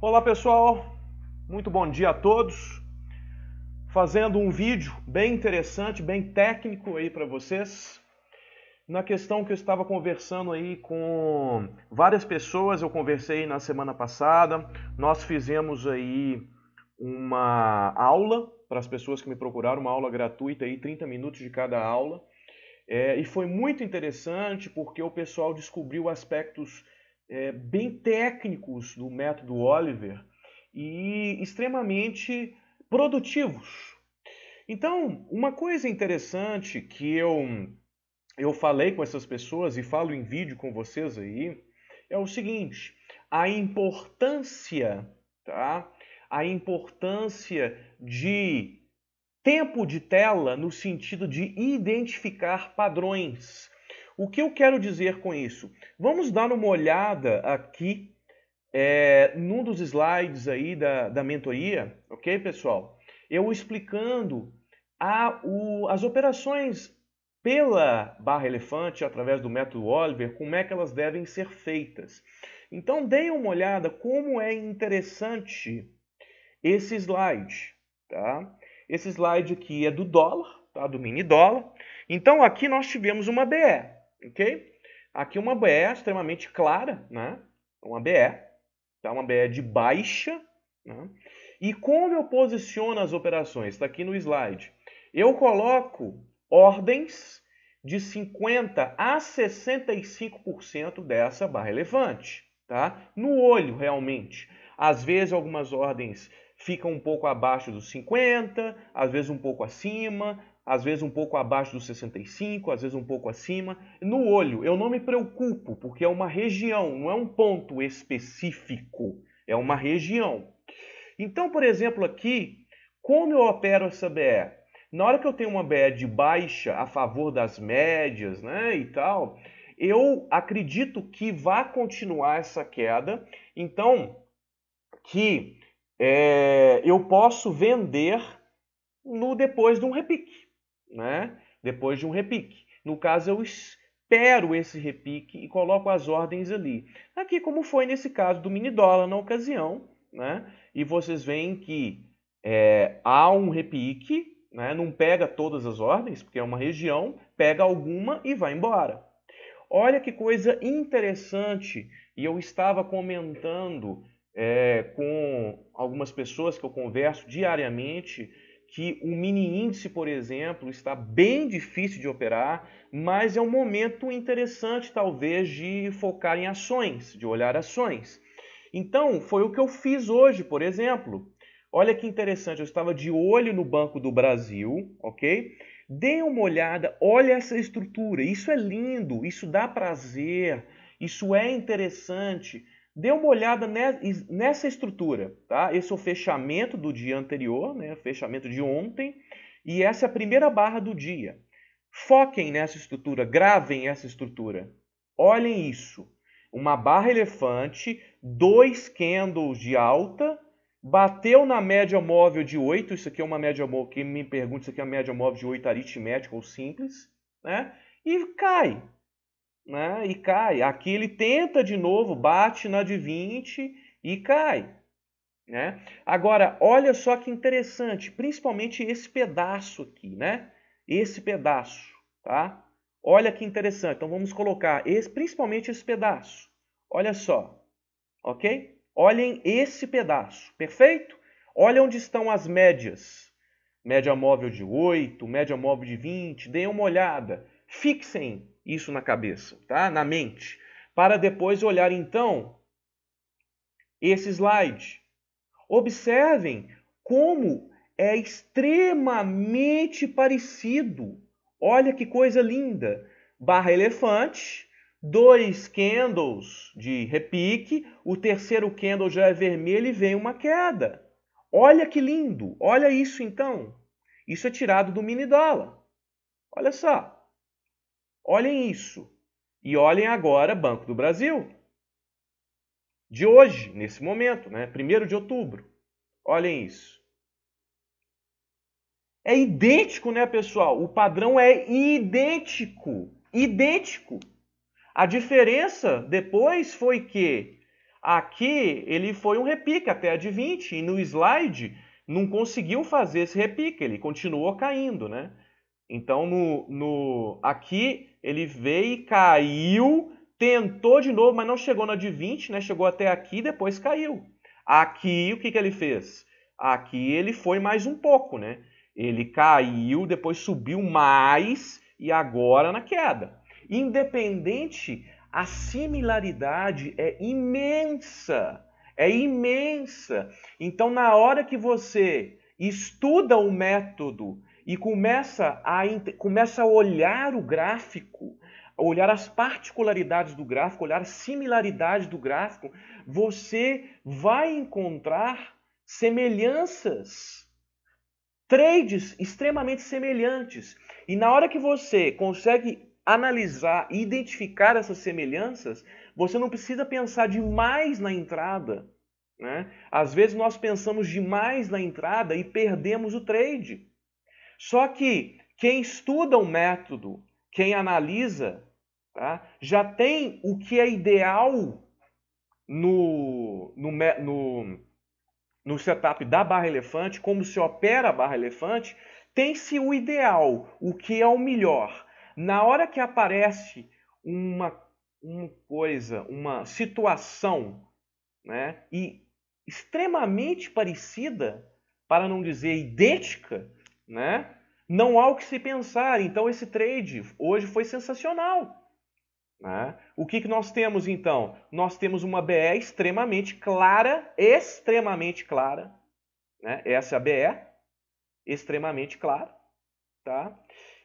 Olá pessoal, muito bom dia a todos. Fazendo um vídeo bem interessante, bem técnico aí para vocês. Na questão que eu estava conversando aí com várias pessoas, eu conversei na semana passada, nós fizemos aí uma aula para as pessoas que me procuraram, uma aula gratuita aí, 30 minutos de cada aula. É, e foi muito interessante porque o pessoal descobriu aspectos é, bem técnicos do método Oliver e extremamente produtivos. Então, uma coisa interessante que eu, eu falei com essas pessoas e falo em vídeo com vocês aí é o seguinte: a importância, tá? A importância de tempo de tela no sentido de identificar padrões. O que eu quero dizer com isso? Vamos dar uma olhada aqui é, num dos slides aí da, da mentoria, ok, pessoal? Eu explicando a, o, as operações pela barra elefante, através do método Oliver, como é que elas devem ser feitas. Então, deem uma olhada como é interessante esse slide. Tá? Esse slide aqui é do dólar, tá? do mini dólar. Então, aqui nós tivemos uma BE ok? Aqui uma BE extremamente clara, né? Uma BE, tá? Uma BE de baixa, né? E como eu posiciono as operações? Está aqui no slide. Eu coloco ordens de 50% a 65% dessa barra elefante, tá? No olho, realmente. Às vezes, algumas ordens ficam um pouco abaixo dos 50%, às vezes um pouco acima, às vezes um pouco abaixo dos 65, às vezes um pouco acima. No olho, eu não me preocupo, porque é uma região, não é um ponto específico, é uma região. Então, por exemplo, aqui, como eu opero essa BE? Na hora que eu tenho uma BE de baixa a favor das médias né, e tal, eu acredito que vai continuar essa queda, então que é, eu posso vender no depois de um repique né? Depois de um repique. No caso, eu espero esse repique e coloco as ordens ali. Aqui, como foi nesse caso do mini dólar na ocasião, né? E vocês veem que é, há um repique, né? não pega todas as ordens, porque é uma região, pega alguma e vai embora. Olha que coisa interessante, e eu estava comentando é, com algumas pessoas que eu converso diariamente que o mini índice, por exemplo, está bem difícil de operar, mas é um momento interessante, talvez, de focar em ações, de olhar ações. Então, foi o que eu fiz hoje, por exemplo. Olha que interessante, eu estava de olho no Banco do Brasil, ok? Dê uma olhada, olha essa estrutura, isso é lindo, isso dá prazer, isso é interessante. Dê uma olhada nessa estrutura, tá? Esse é o fechamento do dia anterior, né? Fechamento de ontem. E essa é a primeira barra do dia. Foquem nessa estrutura, gravem essa estrutura. Olhem isso. Uma barra elefante, dois candles de alta, bateu na média móvel de 8. Isso aqui é uma média móvel, quem me pergunta, isso aqui é uma média móvel de 8 aritmética ou simples, né? E cai né, e cai. Aqui ele tenta de novo, bate na de 20 e cai. Né? Agora, olha só que interessante, principalmente esse pedaço aqui, né? Esse pedaço, tá? Olha que interessante. Então vamos colocar esse, principalmente esse pedaço. Olha só, ok? Olhem esse pedaço, perfeito? Olha onde estão as médias. Média móvel de 8, média móvel de 20, deem uma olhada. Fixem isso na cabeça, tá? na mente, para depois olhar então esse slide. Observem como é extremamente parecido. Olha que coisa linda! Barra elefante, dois candles de repique, o terceiro candle já é vermelho e vem uma queda. Olha que lindo! Olha isso então! Isso é tirado do mini dólar. Olha só. Olhem isso. E olhem agora Banco do Brasil. De hoje, nesse momento, né? 1 de outubro. Olhem isso. É idêntico, né, pessoal? O padrão é idêntico. Idêntico. A diferença depois foi que aqui ele foi um repique até a de 20 e no slide não conseguiu fazer esse repique, ele continuou caindo, né? Então no, no aqui ele veio, caiu, tentou de novo, mas não chegou na de 20, né? Chegou até aqui, depois caiu. Aqui, o que, que ele fez? Aqui ele foi mais um pouco, né? Ele caiu, depois subiu mais e agora na queda. Independente, a similaridade é imensa. É imensa. Então, na hora que você estuda o método e começa a, começa a olhar o gráfico, olhar as particularidades do gráfico, olhar a similaridade do gráfico, você vai encontrar semelhanças, trades extremamente semelhantes. E na hora que você consegue analisar e identificar essas semelhanças, você não precisa pensar demais na entrada. Né? Às vezes nós pensamos demais na entrada e perdemos o trade. Só que quem estuda o método, quem analisa, tá, já tem o que é ideal no, no, no, no setup da barra elefante, como se opera a barra elefante, tem-se o ideal, o que é o melhor. Na hora que aparece uma, uma coisa, uma situação né, e extremamente parecida, para não dizer idêntica, né? Não há o que se pensar. Então esse trade hoje foi sensacional. Né? O que, que nós temos então? Nós temos uma BE extremamente clara, extremamente clara. Né? Essa é a BE, extremamente clara. Tá?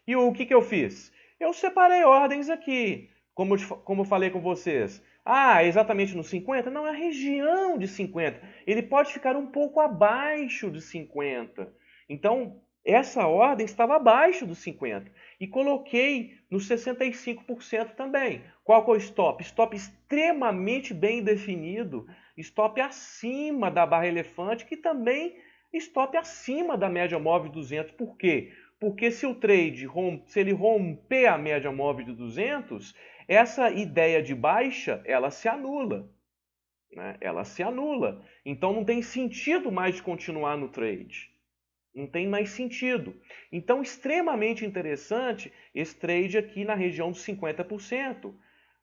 E o que, que eu fiz? Eu separei ordens aqui, como eu, como eu falei com vocês. Ah, exatamente no 50? Não, é a região de 50. Ele pode ficar um pouco abaixo de 50. Então, essa ordem estava abaixo dos 50 e coloquei nos 65% também. Qual que é o stop? Stop extremamente bem definido, stop acima da barra elefante, que também stop acima da média móvel de 200. Por quê? Porque se o trade se ele romper a média móvel de 200, essa ideia de baixa ela se anula. Né? Ela se anula. Então não tem sentido mais de continuar no trade. Não tem mais sentido. Então, extremamente interessante esse trade aqui na região dos 50%.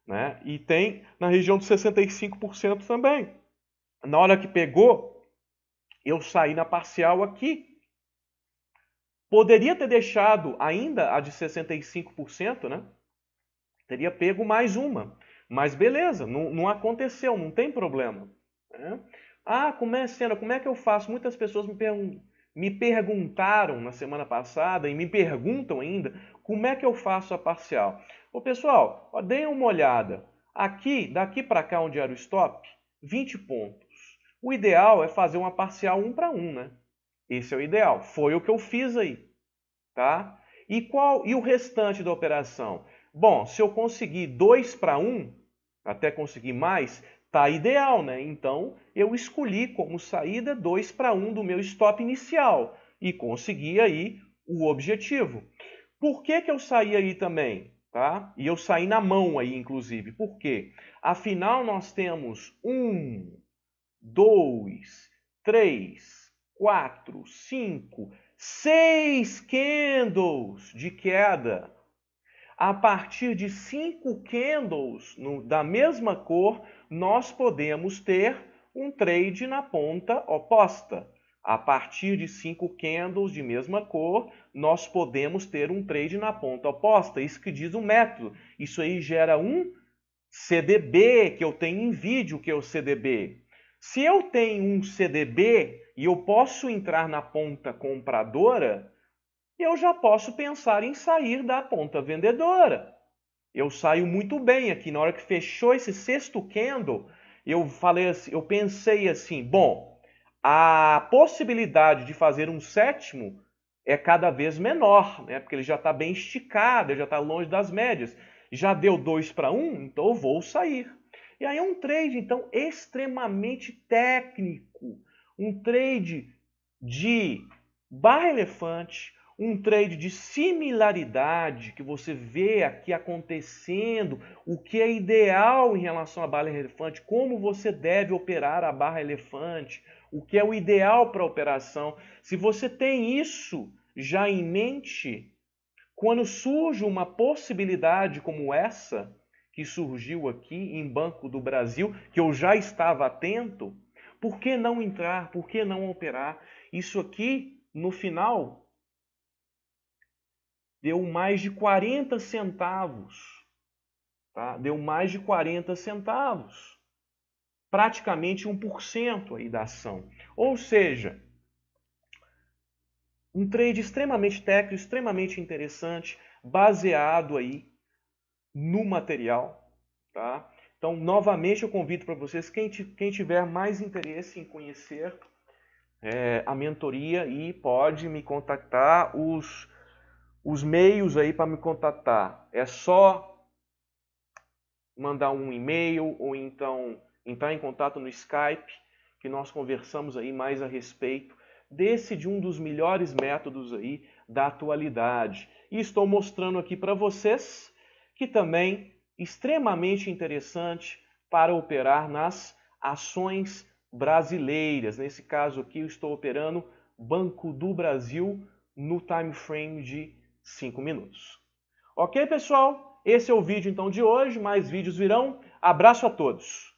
Né? E tem na região dos 65% também. Na hora que pegou, eu saí na parcial aqui. Poderia ter deixado ainda a de 65%, né? Teria pego mais uma. Mas beleza, não, não aconteceu, não tem problema. Né? Ah, como é, Senna, como é que eu faço? Muitas pessoas me perguntam, me perguntaram na semana passada e me perguntam ainda como é que eu faço a parcial. Ô pessoal, ó, deem uma olhada. Aqui, daqui para cá onde era o stop, 20 pontos. O ideal é fazer uma parcial 1 para 1, né? Esse é o ideal. Foi o que eu fiz aí, tá? E qual e o restante da operação? Bom, se eu conseguir 2 para 1, até conseguir mais, tá ideal, né? Então eu escolhi como saída 2 para 1 do meu stop inicial e consegui aí o objetivo. Por que, que eu saí aí também? Tá? E eu saí na mão aí, inclusive. Por quê? Afinal, nós temos 1, 2, 3, 4, 5, 6 candles de queda. A partir de 5 candles no, da mesma cor, nós podemos ter um trade na ponta oposta. A partir de cinco candles de mesma cor, nós podemos ter um trade na ponta oposta. Isso que diz o método. Isso aí gera um CDB que eu tenho em vídeo, que é o CDB. Se eu tenho um CDB e eu posso entrar na ponta compradora, eu já posso pensar em sair da ponta vendedora. Eu saio muito bem aqui. Na hora que fechou esse sexto candle, eu falei assim, eu pensei assim, bom, a possibilidade de fazer um sétimo é cada vez menor, né? Porque ele já está bem esticado, já está longe das médias. Já deu dois para um, então eu vou sair. E aí é um trade, então, extremamente técnico. Um trade de barra elefante, um trade de similaridade que você vê aqui acontecendo, o que é ideal em relação à barra elefante, como você deve operar a barra elefante, o que é o ideal para a operação. Se você tem isso já em mente, quando surge uma possibilidade como essa, que surgiu aqui em Banco do Brasil, que eu já estava atento, por que não entrar? Por que não operar? Isso aqui, no final, deu mais de 40 centavos. Tá? Deu mais de 40 centavos. Praticamente 1% aí da ação. Ou seja, um trade extremamente técnico, extremamente interessante, baseado aí no material. Tá? Então, novamente, eu convido para vocês, quem, quem tiver mais interesse em conhecer é, a mentoria, e pode me contactar. Os os meios aí para me contatar. É só mandar um e-mail ou então entrar em contato no Skype, que nós conversamos aí mais a respeito desse de um dos melhores métodos aí da atualidade. E estou mostrando aqui para vocês que também extremamente interessante para operar nas ações brasileiras. Nesse caso aqui eu estou operando Banco do Brasil no time frame de 5 minutos. Ok, pessoal? Esse é o vídeo então de hoje, mais vídeos virão. Abraço a todos!